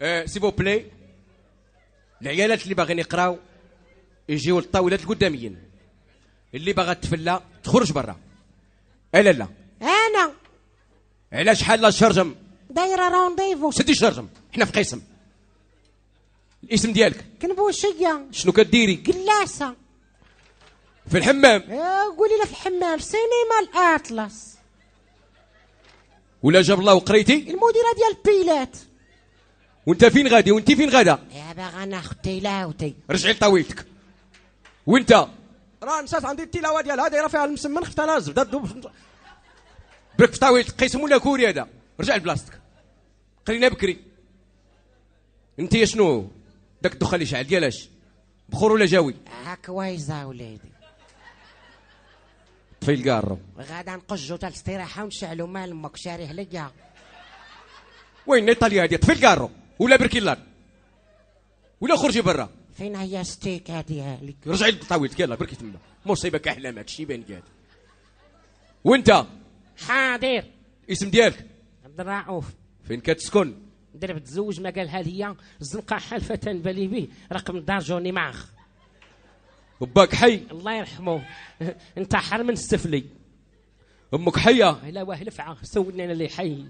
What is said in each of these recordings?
آه سي بلي العيالات اللي باغيين يقراو يجيو للطاولات القداميين اللي باغا تفلا تخرج برا الا لا انا علاش لا شرجم دايره رونديفو سدي شرجم حنا في قسم الاسم ديالك كنبوشيه شنو كديري كلاسه في الحمام آه قولي لها في الحمام سينما الاطلس ولا جاب الله وقريتي المديره ديال بيلات وانت فين غادي وانت فين غادا دابا غناخد تيلاوتي رجعي لطاويتك وانت راه نسات عندي التلاوه هذا راه فيها المسمن خفتها انا الزبده تذوب برك في طاولتك قيسم ولا كوري هذا رجع لبلاصتك قرينا بكري انت شنو داك الدخان اللي شعل ديالاش بخور ولا جاوي هاك وايزا وليدي طفي القارة غادا نقجو تاع الاستراحه ونشعلو مال امك شاريه ليا وين ايطاليا هادي طفي القارة ولا بركيلان ولا خرجي برا فين هي ستيك هذه هالك رجعي لطاولتك يلاه بركي تما مصيبك احلامك شي باين قاعد وانت حاضر اسم ديالك عبد الرؤوف فين كتسكن درب تزوج ما قالها ليا الزنقه حالفه بالي بيه رقم دار جوني معخ باك حي الله يرحمه انت حرم من السفلي امك حيه لا واه لفعه سولنا انا اللي حي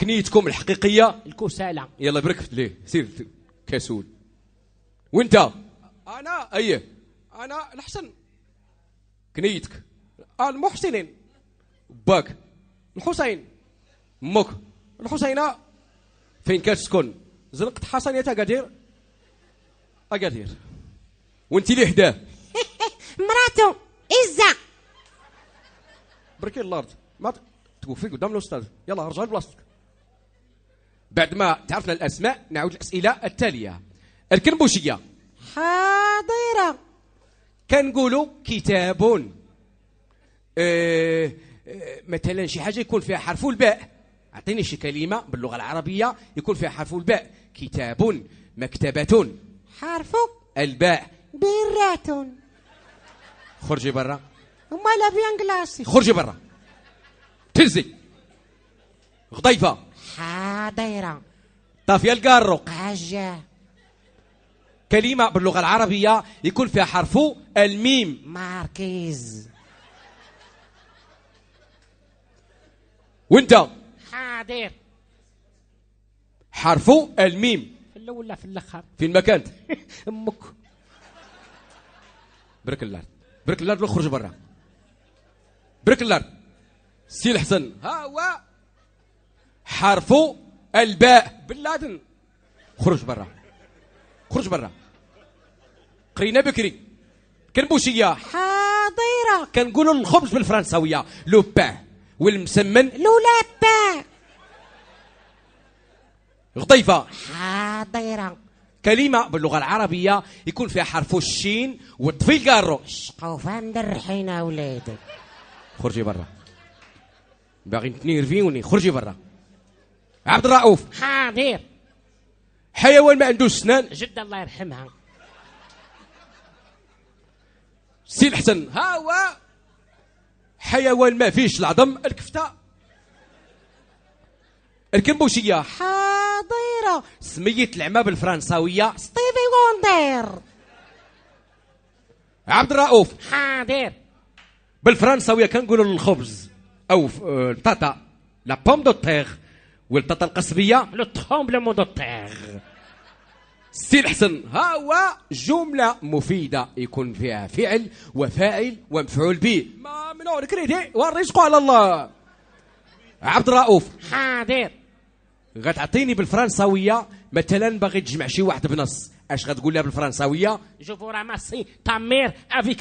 كنيتكم الحقيقيه الكسالى يلا بركفت ليه سير كسول وانت انا ايه انا الحسن كنيتك المحسنين باك الحسين مك الحسينه فين كتسكن زنقت حسن يا اكادير اكادير وانت ليه حداه مراتو إزا بركي الارض ما فيك قدام الاستاذ يلا رجع لبلاصتك بعد ما تعرفنا الأسماء نعود الأسئلة التالية الكنبوشية حاضرة كنقولوا كتاب آه،, اه مثلا شي حاجة يكون فيها حرف الباء أعطيني شي كلمة باللغة العربية يكون فيها حرف الباء كتاب مكتبة حرف الباء برات خرجي برا هما لابيان كلاسي خرجي برا تنزي غضيفه دايرة طافية طيب، القارو عجة كلمة باللغة العربية يكون فيها حرف الميم ماركيز وانت حاضر حرف الميم في الاول في الاخر فين ما كانت امك برك الله برك الله لو خرج برا برك الله سي الحسن ها هو حرف الباء بن لادن خرج برا خرج برا قرينا بكري كنبوشية حاضرة كنقولوا الخبز بالفرنساوية لو با والمسمن لولا با غطيفة حاضرة كلمة باللغة العربية يكون فيها حرف الشين والطفيل قارو شقوفا مدرحين أولادك خرجي برا باغي تنيرفيوني خرجي برا عبد الرؤوف حاضر حيوان ما عنده سنان جده الله يرحمها سي الحسن ها هو حيوان ما فيش العظم الكفته الكمبوشيه حاضره سميت العمى بالفرنساويه ستيفي وندير عبد الرؤوف حاضر بالفرنساويه كنقولوا الخبز او آه، البطاطا لا بوم دو تيغ والبلاطه القصبيه لو ترومبلمون دو تيغ سي الحسن ها هو جملة مفيدة يكون فيها فعل وفاعل ومفعول به ما ممنوع كريدي والرزق على الله عبد الرؤوف حاضر غتعطيني بالفرنساوية مثلا باغي تجمع شي واحد بنص اش غتقول لها بالفرنساوية جو فو راماسي تامير افيك